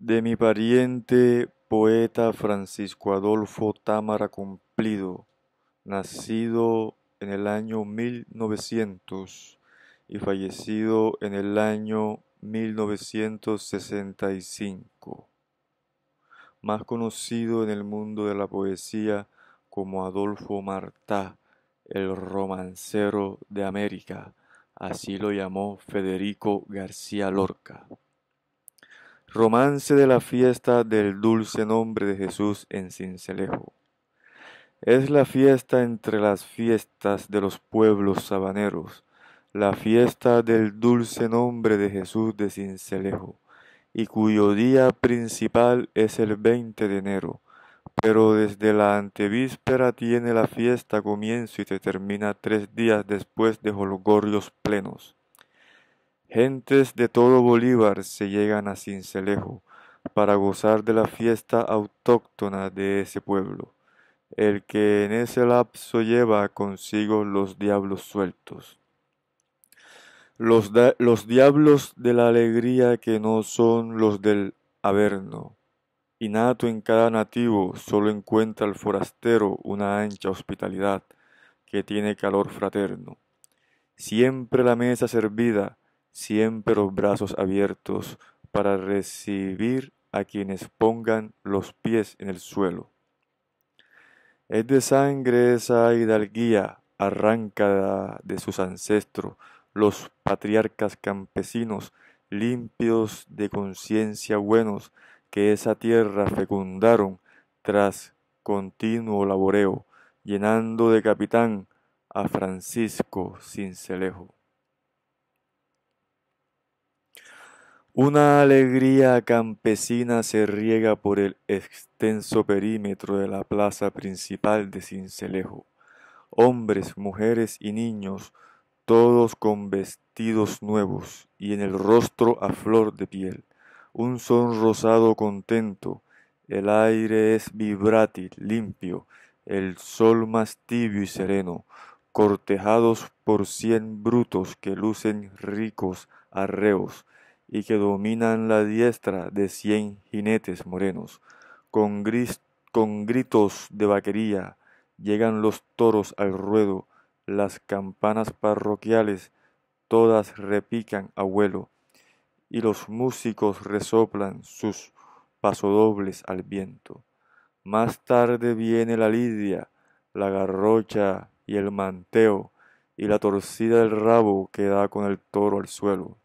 de mi pariente poeta Francisco Adolfo Támara Cumplido, nacido en el año 1900 y fallecido en el año 1965, más conocido en el mundo de la poesía como Adolfo Martá, el romancero de América, así lo llamó Federico García Lorca. Romance de la fiesta del dulce nombre de Jesús en Cincelejo. Es la fiesta entre las fiestas de los pueblos sabaneros, la fiesta del dulce nombre de Jesús de Cincelejo, y cuyo día principal es el 20 de enero, pero desde la antevíspera tiene la fiesta comienzo y se termina tres días después de Jolgorrios plenos. Gentes de todo Bolívar se llegan a Cincelejo para gozar de la fiesta autóctona de ese pueblo, el que en ese lapso lleva consigo los diablos sueltos. Los, diablos de la alegría que no son los del averno. Inato en cada nativo solo encuentra el forastero una ancha hospitalidad que tiene calor fraterno. Siempre la mesa servida, siempre los brazos abiertos para recibir a quienes pongan los pies en el suelo. Es de sangre esa hidalguía arrancada de sus ancestros, los patriarcas campesinos, limpios de conciencia buenos, que esa tierra fecundaron tras continuo laboreo, llenando de capitán a Francisco Cincelejo. Una alegría campesina se riega por el extenso perímetro de la plaza principal de Cincelejo. Hombres, mujeres y niños, todos con vestidos nuevos y en el rostro a flor de piel. Un son rosado contento, el aire es vibrátil, limpio, el sol más tibio y sereno, cortejados por cien brutos que lucen ricos arreos y que dominan la diestra de cien jinetes morenos. Con, con gritos de vaquería llegan los toros al ruedo, las campanas parroquiales todas repican a vuelo, y los músicos resoplan sus pasodobles al viento. Más tarde viene la lidia, la garrocha y el manteo, y la torcida del rabo que da con el toro al suelo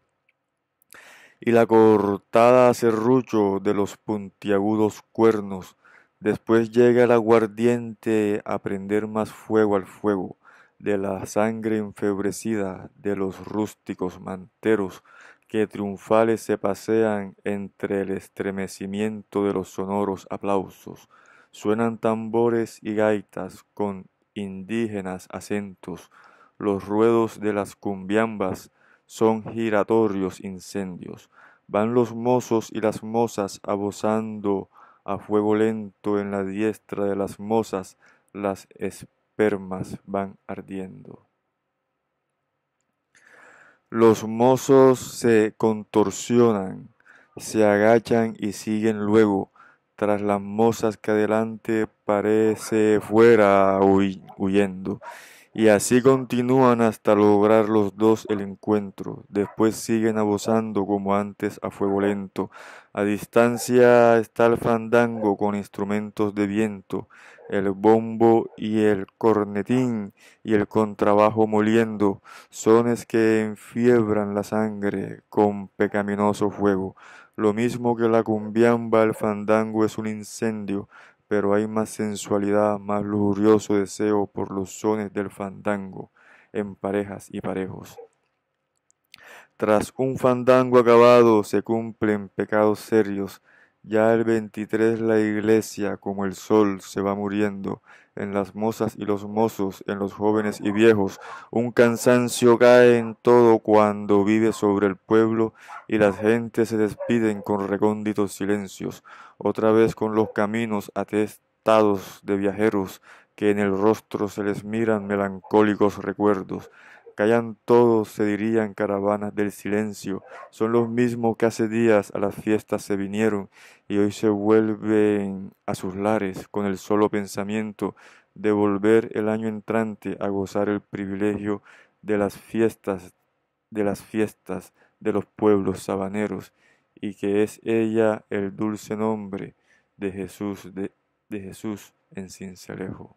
y la cortada serrucho de los puntiagudos cuernos. Después llega el aguardiente a prender más fuego al fuego de la sangre enfebrecida de los rústicos manteros que triunfales se pasean entre el estremecimiento de los sonoros aplausos. Suenan tambores y gaitas con indígenas acentos, los ruedos de las cumbiambas, son giratorios incendios. Van los mozos y las mozas abozando a fuego lento en la diestra de las mozas, las espermas van ardiendo. Los mozos se contorsionan, se agachan y siguen luego, tras las mozas que adelante parece fuera huyendo y así continúan hasta lograr los dos el encuentro. Después siguen abusando como antes a fuego lento. A distancia está el fandango con instrumentos de viento, el bombo y el cornetín y el contrabajo moliendo, sones que enfiebran la sangre con pecaminoso fuego. Lo mismo que la cumbiamba, el fandango es un incendio, pero hay más sensualidad, más lujurioso deseo por los sones del fandango en parejas y parejos. Tras un fandango acabado se cumplen pecados serios, ya el 23 la iglesia, como el sol, se va muriendo, en las mozas y los mozos, en los jóvenes y viejos. Un cansancio cae en todo cuando vive sobre el pueblo y las gentes se despiden con recónditos silencios, otra vez con los caminos atestados de viajeros que en el rostro se les miran melancólicos recuerdos Callan todos, se dirían caravanas del silencio. Son los mismos que hace días a las fiestas se vinieron y hoy se vuelven a sus lares con el solo pensamiento de volver el año entrante a gozar el privilegio de las fiestas, de las fiestas de los pueblos sabaneros y que es ella el dulce nombre de Jesús, de, de Jesús en Cincelejo.